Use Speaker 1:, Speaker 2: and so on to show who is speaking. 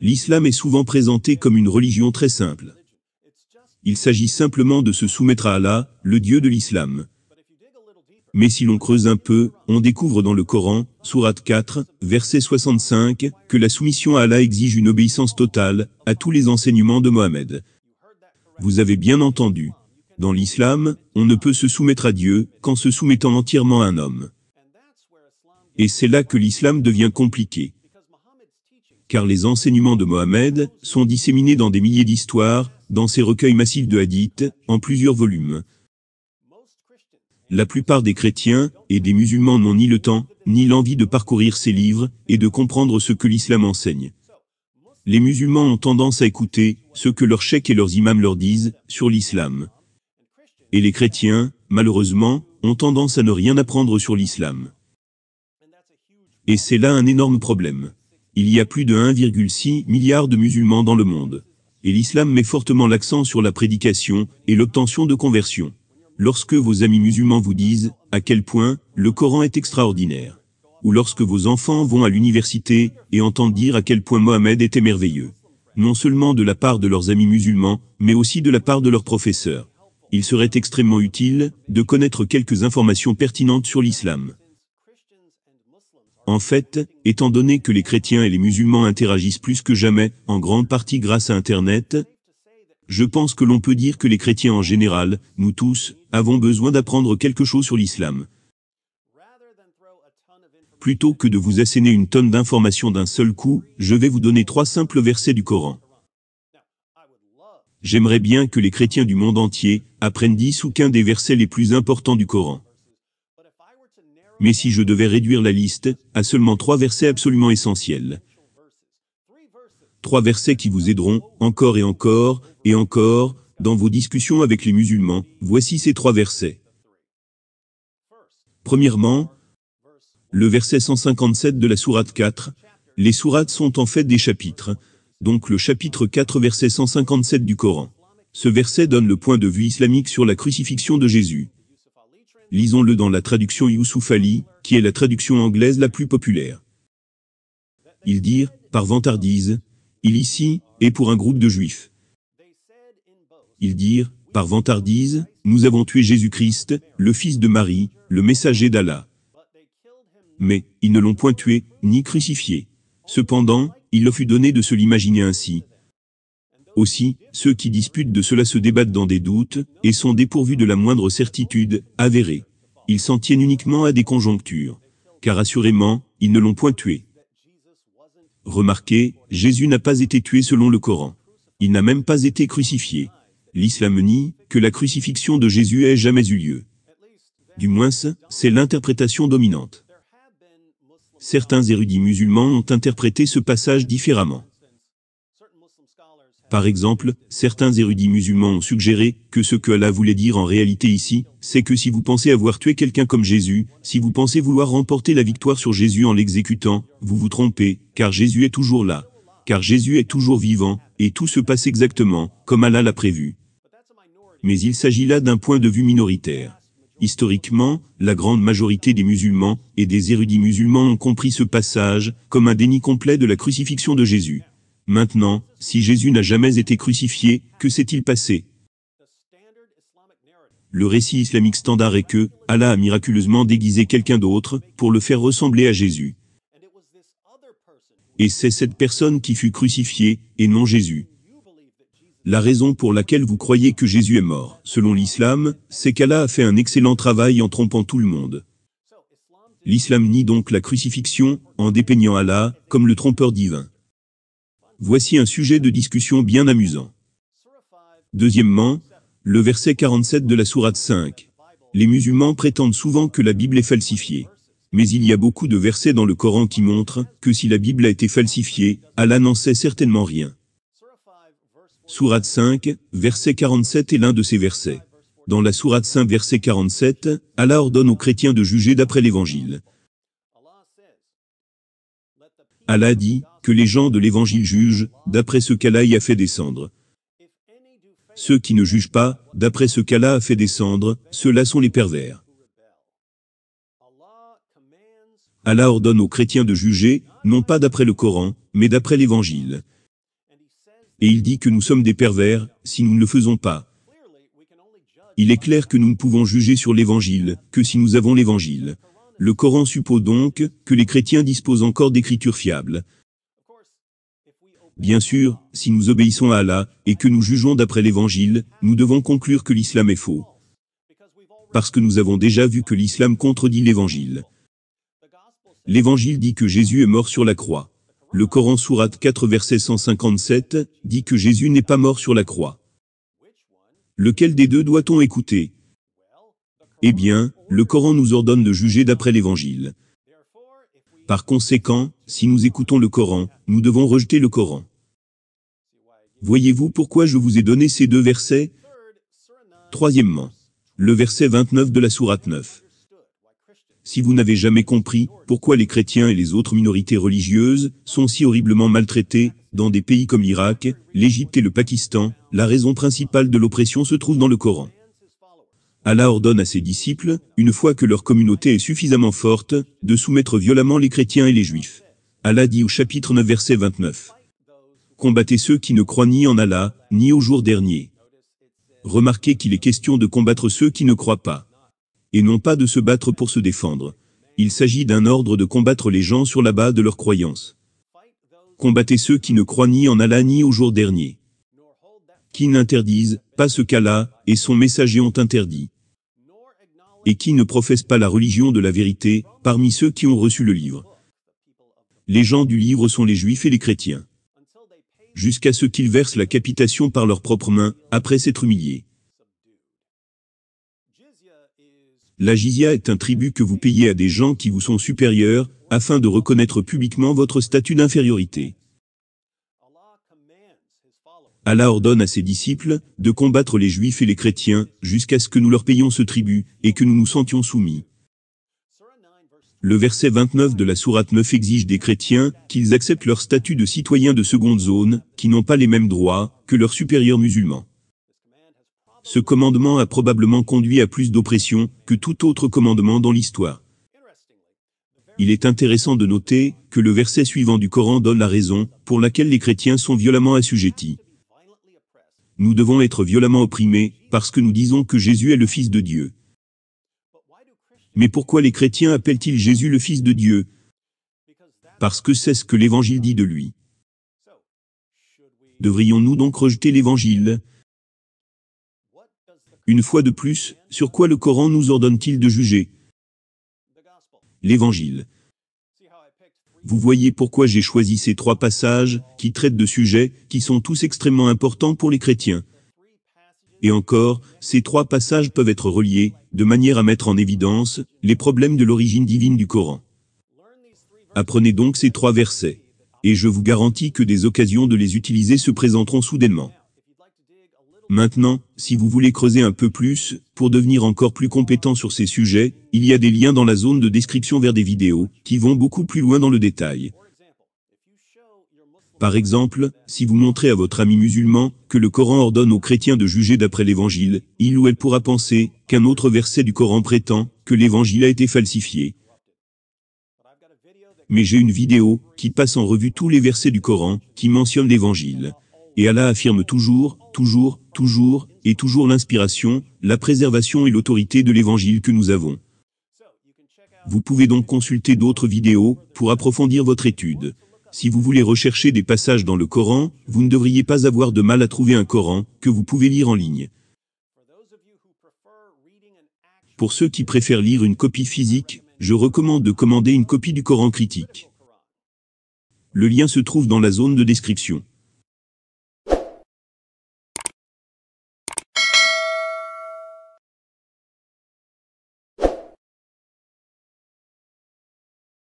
Speaker 1: l'islam est souvent présenté comme une religion très simple. Il s'agit simplement de se soumettre à Allah, le Dieu de l'islam. Mais si l'on creuse un peu, on découvre dans le Coran, Sourate 4, verset 65, que la soumission à Allah exige une obéissance totale à tous les enseignements de Mohammed. Vous avez bien entendu. Dans l'islam, on ne peut se soumettre à Dieu qu'en se soumettant entièrement à un homme. Et c'est là que l'islam devient compliqué car les enseignements de Mohammed sont disséminés dans des milliers d'histoires, dans ces recueils massifs de hadiths, en plusieurs volumes. La plupart des chrétiens et des musulmans n'ont ni le temps, ni l'envie de parcourir ces livres et de comprendre ce que l'islam enseigne. Les musulmans ont tendance à écouter ce que leurs cheikhs et leurs imams leur disent sur l'islam. Et les chrétiens, malheureusement, ont tendance à ne rien apprendre sur l'islam. Et c'est là un énorme problème. Il y a plus de 1,6 milliard de musulmans dans le monde. Et l'islam met fortement l'accent sur la prédication et l'obtention de conversion. Lorsque vos amis musulmans vous disent à quel point le Coran est extraordinaire, ou lorsque vos enfants vont à l'université et entendent dire à quel point Mohamed était merveilleux, non seulement de la part de leurs amis musulmans, mais aussi de la part de leurs professeurs. Il serait extrêmement utile de connaître quelques informations pertinentes sur l'islam. En fait, étant donné que les chrétiens et les musulmans interagissent plus que jamais, en grande partie grâce à Internet, je pense que l'on peut dire que les chrétiens en général, nous tous, avons besoin d'apprendre quelque chose sur l'islam. Plutôt que de vous asséner une tonne d'informations d'un seul coup, je vais vous donner trois simples versets du Coran. J'aimerais bien que les chrétiens du monde entier apprennent dix ou quinze des versets les plus importants du Coran mais si je devais réduire la liste à seulement trois versets absolument essentiels. Trois versets qui vous aideront encore et encore et encore dans vos discussions avec les musulmans. Voici ces trois versets. Premièrement, le verset 157 de la sourate 4. Les sourates sont en fait des chapitres, donc le chapitre 4 verset 157 du Coran. Ce verset donne le point de vue islamique sur la crucifixion de Jésus lisons-le dans la traduction Yusuf qui est la traduction anglaise la plus populaire. Ils dirent, par vantardise, il ici, et pour un groupe de juifs. Ils dirent, par vantardise, nous avons tué Jésus-Christ, le fils de Marie, le messager d'Allah. Mais, ils ne l'ont point tué, ni crucifié. Cependant, il leur fut donné de se l'imaginer ainsi, aussi, ceux qui disputent de cela se débattent dans des doutes, et sont dépourvus de la moindre certitude, avérée. Ils s'en tiennent uniquement à des conjonctures. Car assurément, ils ne l'ont point tué. Remarquez, Jésus n'a pas été tué selon le Coran. Il n'a même pas été crucifié. L'islam nie que la crucifixion de Jésus ait jamais eu lieu. Du moins, c'est l'interprétation dominante. Certains érudits musulmans ont interprété ce passage différemment. Par exemple, certains érudits musulmans ont suggéré que ce que Allah voulait dire en réalité ici, c'est que si vous pensez avoir tué quelqu'un comme Jésus, si vous pensez vouloir remporter la victoire sur Jésus en l'exécutant, vous vous trompez, car Jésus est toujours là. Car Jésus est toujours vivant, et tout se passe exactement, comme Allah l'a prévu. Mais il s'agit là d'un point de vue minoritaire. Historiquement, la grande majorité des musulmans et des érudits musulmans ont compris ce passage comme un déni complet de la crucifixion de Jésus. Maintenant, si Jésus n'a jamais été crucifié, que s'est-il passé Le récit islamique standard est que Allah a miraculeusement déguisé quelqu'un d'autre pour le faire ressembler à Jésus. Et c'est cette personne qui fut crucifiée, et non Jésus. La raison pour laquelle vous croyez que Jésus est mort, selon l'islam, c'est qu'Allah a fait un excellent travail en trompant tout le monde. L'islam nie donc la crucifixion, en dépeignant Allah comme le trompeur divin. Voici un sujet de discussion bien amusant. Deuxièmement, le verset 47 de la Sourate 5. Les musulmans prétendent souvent que la Bible est falsifiée. Mais il y a beaucoup de versets dans le Coran qui montrent que si la Bible a été falsifiée, Allah n'en sait certainement rien. Sourate 5, verset 47 est l'un de ces versets. Dans la Sourate 5, verset 47, Allah ordonne aux chrétiens de juger d'après l'Évangile. Allah dit, que les gens de l'Évangile jugent, d'après ce qu'Allah y a fait descendre. Ceux qui ne jugent pas, d'après ce qu'Allah a fait descendre, ceux-là sont les pervers. Allah ordonne aux chrétiens de juger, non pas d'après le Coran, mais d'après l'Évangile. Et il dit que nous sommes des pervers, si nous ne le faisons pas. Il est clair que nous ne pouvons juger sur l'Évangile, que si nous avons l'Évangile. Le Coran suppose donc que les chrétiens disposent encore d'écritures fiables. Bien sûr, si nous obéissons à Allah, et que nous jugeons d'après l'évangile, nous devons conclure que l'islam est faux. Parce que nous avons déjà vu que l'islam contredit l'évangile. L'évangile dit que Jésus est mort sur la croix. Le Coran sourate 4 verset 157 dit que Jésus n'est pas mort sur la croix. Lequel des deux doit-on écouter Eh bien, le Coran nous ordonne de juger d'après l'évangile. Par conséquent, si nous écoutons le Coran, nous devons rejeter le Coran. Voyez-vous pourquoi je vous ai donné ces deux versets Troisièmement, le verset 29 de la Sourate 9. Si vous n'avez jamais compris pourquoi les chrétiens et les autres minorités religieuses sont si horriblement maltraités dans des pays comme l'Irak, l'Égypte et le Pakistan, la raison principale de l'oppression se trouve dans le Coran. Allah ordonne à ses disciples, une fois que leur communauté est suffisamment forte, de soumettre violemment les chrétiens et les juifs. Allah dit au chapitre 9 verset 29. Combattez ceux qui ne croient ni en Allah, ni au jour dernier. Remarquez qu'il est question de combattre ceux qui ne croient pas. Et non pas de se battre pour se défendre. Il s'agit d'un ordre de combattre les gens sur la base de leur croyance. « Combattez ceux qui ne croient ni en Allah ni au jour dernier. Qui n'interdisent pas ce qu'Allah et son messager ont interdit et qui ne professent pas la religion de la vérité, parmi ceux qui ont reçu le livre. Les gens du livre sont les juifs et les chrétiens. Jusqu'à ce qu'ils versent la capitation par leurs propres mains, après s'être humiliés. La jizya est un tribut que vous payez à des gens qui vous sont supérieurs, afin de reconnaître publiquement votre statut d'infériorité. Allah ordonne à ses disciples de combattre les juifs et les chrétiens jusqu'à ce que nous leur payions ce tribut et que nous nous sentions soumis. Le verset 29 de la sourate 9 exige des chrétiens qu'ils acceptent leur statut de citoyens de seconde zone, qui n'ont pas les mêmes droits que leurs supérieurs musulmans. Ce commandement a probablement conduit à plus d'oppression que tout autre commandement dans l'histoire. Il est intéressant de noter que le verset suivant du Coran donne la raison pour laquelle les chrétiens sont violemment assujettis nous devons être violemment opprimés, parce que nous disons que Jésus est le Fils de Dieu. Mais pourquoi les chrétiens appellent-ils Jésus le Fils de Dieu Parce que c'est ce que l'Évangile dit de lui. Devrions-nous donc rejeter l'Évangile Une fois de plus, sur quoi le Coran nous ordonne-t-il de juger L'Évangile. Vous voyez pourquoi j'ai choisi ces trois passages, qui traitent de sujets, qui sont tous extrêmement importants pour les chrétiens. Et encore, ces trois passages peuvent être reliés, de manière à mettre en évidence, les problèmes de l'origine divine du Coran. Apprenez donc ces trois versets. Et je vous garantis que des occasions de les utiliser se présenteront soudainement. Maintenant, si vous voulez creuser un peu plus, pour devenir encore plus compétent sur ces sujets, il y a des liens dans la zone de description vers des vidéos, qui vont beaucoup plus loin dans le détail. Par exemple, si vous montrez à votre ami musulman que le Coran ordonne aux chrétiens de juger d'après l'Évangile, il ou elle pourra penser qu'un autre verset du Coran prétend que l'Évangile a été falsifié. Mais j'ai une vidéo qui passe en revue tous les versets du Coran qui mentionnent l'Évangile. Et Allah affirme toujours toujours, toujours, et toujours l'inspiration, la préservation et l'autorité de l'évangile que nous avons. Vous pouvez donc consulter d'autres vidéos pour approfondir votre étude. Si vous voulez rechercher des passages dans le Coran, vous ne devriez pas avoir de mal à trouver un Coran que vous pouvez lire en ligne. Pour ceux qui préfèrent lire une copie physique, je recommande de commander une copie du Coran critique. Le lien se trouve dans la zone de description.